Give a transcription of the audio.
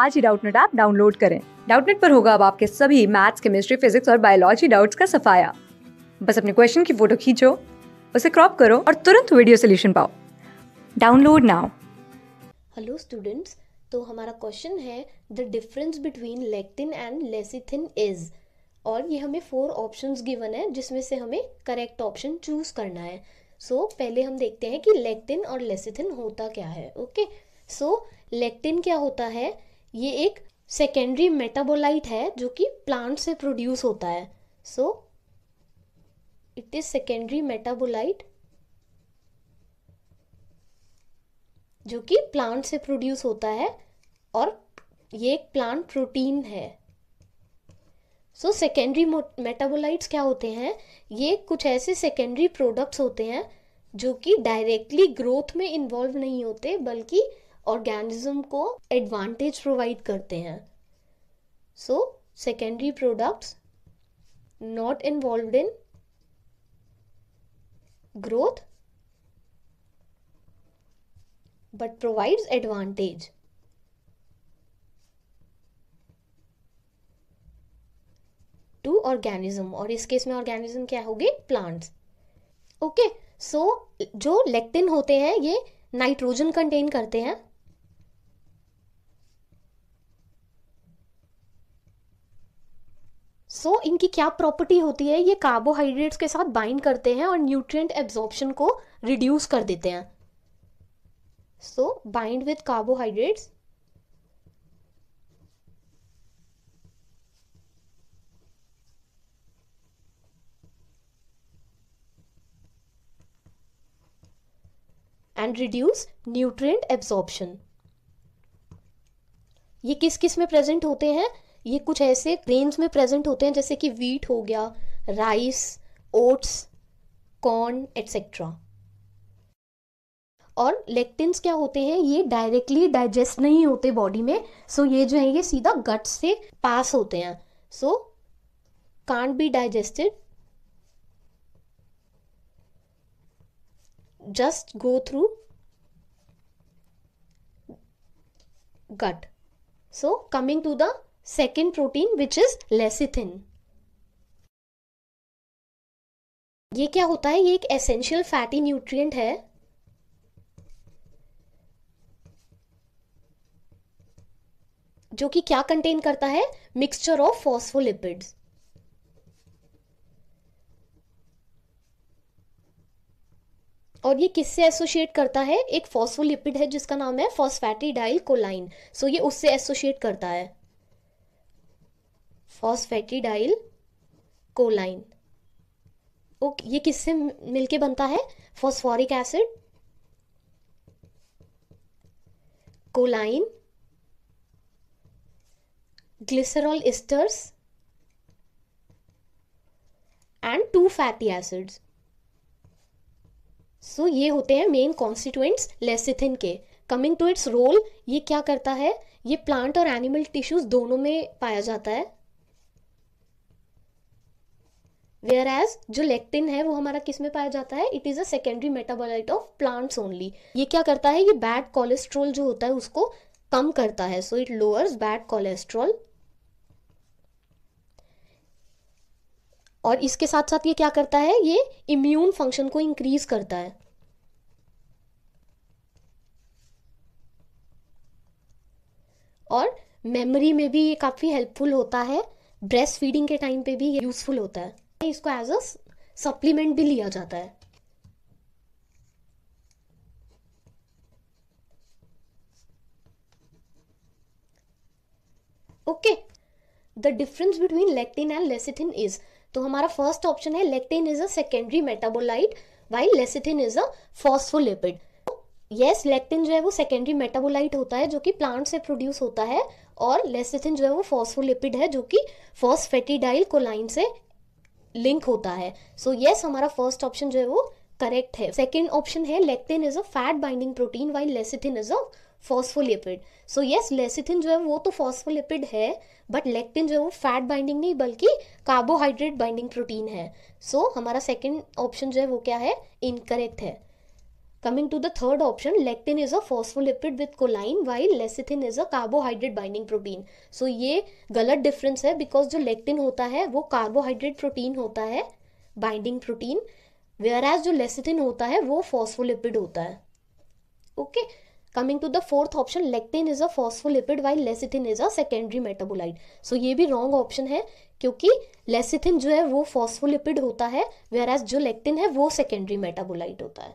आज ही Doubtnet app download करें डाउटनेट पर होगा अब आपके सभी मैथ्स केमिस्ट्री फिजिक्स और बायोलॉजी डाउट्स का सफाया बस अपने क्वेश्चन की फोटो खींचो उसे क्रॉप करो और तुरंत वीडियो सोल्यूशन पाओ डाउनलोड नाउ हेलो स्टूडेंट्स तो हमारा क्वेश्चन है the difference between lectin and lecithin is और ये हमें फोर ऑप्शंस गिवन है जिसमें से हमें करेक्ट ऑप्शन चूज करना है सो so, पहले हम देखते हैं कि लेक्टिन और लेसिथिन होता क्या है ओके सो लेक्टिन क्या होता है ये एक सेकेंडरी मेटाबोलाइट है जो कि प्लांट से प्रोड्यूस होता है so it is secondary metabolite जो कि प्लांट से प्रोड्यूस होता है और ये एक प्लांट प्रोटीन है सो सेकेंडरी मेटाबोलाइट्स क्या होते हैं ये कुछ ऐसे सेकेंडरी प्रोडक्ट्स होते हैं जो कि डायरेक्टली ग्रोथ में इन्वॉल्व नहीं होते बल्कि ऑर्गेनिज्म को एडवांटेज प्रोवाइड करते हैं so secondary products not involve in growth but provides advantage to organism और इस केस में ऑर्गेनिज्म क्या होगी प्लांट्स ओके सो जो लेक्टिन होते हैं ये नाइट्रोजन कंटेन करते हैं सो so, इनकी क्या प्रॉपर्टी होती है ये कार्बोहाइड्रेट्स के साथ बाइंड करते हैं और न्यूट्रिएंट एब्जॉर्प्शन को रिड्यूस कर देते हैं so bind with carbohydrates and reduce nutrient absorption ये किस किस में प्रेजेंट होते हैं ये कुछ ऐसे ग्रेन्स में प्रेजेंट होते हैं जैसे कि वीट हो गया राइस ओट्स कॉर्न एट्सेट्रा और लेक्टिन्स क्या होते हैं ये डायरेक्टली डाइजेस्ट नहीं होते बॉडी में सो ये जो है ये सीधा गट से पास होते हैं so can't be digested just go through gut so coming to the second protein which is lecithin. ये क्या होता है ये एक एसेंशियल फैटी न्यूट्रिएंट है जो कि क्या कंटेन करता है मिक्सचर ऑफ फॉस्फोलिपिड्स और ये किससे एसोसिएट करता है एक फॉस्फोलिपिड है जिसका नाम है फॉस्फेटी डाइल कोलाइन सो ये उससे एसोसिएट करता है फॉस्फेटिडाइल कोलाइन ओके ये किससे मिलके बनता है phosphoric acid choline glycerol esters and two fatty acids so ये होते हैं मेन कॉन्स्टिट्यूएंट्स लेसिथिन के कमिंग टू इट्स रोल ये क्या करता है ये प्लांट और एनिमल टिश्यूज दोनों में पाया जाता है वेयर एज जो लेक्टिन है वो हमारा किस में पाया जाता है it is a secondary metabolite of plants only ये क्या करता है ये बैड कोलेस्ट्रॉल जो होता है उसको कम करता है so it lowers bad cholesterol और इसके साथ साथ ये क्या करता है ये इम्यून फंक्शन को इंक्रीज करता है और मेमोरी में भी ये काफ़ी हेल्पफुल होता है ब्रेस्ट फीडिंग के टाइम पे भी ये यूज़फुल होता है इसको एज अ सप्लीमेंट भी लिया जाता है okay the difference between lectin and lecithin is तो हमारा फर्स्ट ऑप्शन है lectin is a secondary metabolite while lecithin is a phospholipid yes lectin जो है वो सेकेंडरी मेटाबोलाइट होता है जो कि प्लांट से प्रोड्यूस होता है और लेसिथिन जो है वो फॉस्फोलिपिड है जो कि फॉस्फेटिडाइल कोलाइन से लिंक होता है सो so, यस yes, हमारा फर्स्ट ऑप्शन जो है वो करेक्ट है सेकेंड ऑप्शन है lectin is a fat binding protein while lecithin is a phospholipid so yes lecithin जो है वो तो फॉस्फोलिपिड है बट लेक्टिन जो है वो फैट बाइंडिंग नहीं बल्कि कार्बोहाइड्रेट बाइंडिंग प्रोटीन है सो so, हमारा सेकेंड ऑप्शन जो है वो क्या है इनकरेक्ट है Coming to the third option, lectin is a phospholipid with choline while lecithin is a carbohydrate binding protein. So ये गलत difference है because जो lectin होता है वो carbohydrate protein होता है binding protein, whereas जो lecithin होता है वो phospholipid होता है Okay. Coming to the fourth option lectin is a phospholipid while lecithin is a secondary metabolite so ये भी रॉन्ग ऑप्शन है क्योंकि लेसिथिन जो है वो फॉस्फोलिपिड होता है वेयर एज जो लेक्टिन है वो सेकेंडरी मेटाबोलाइट होता है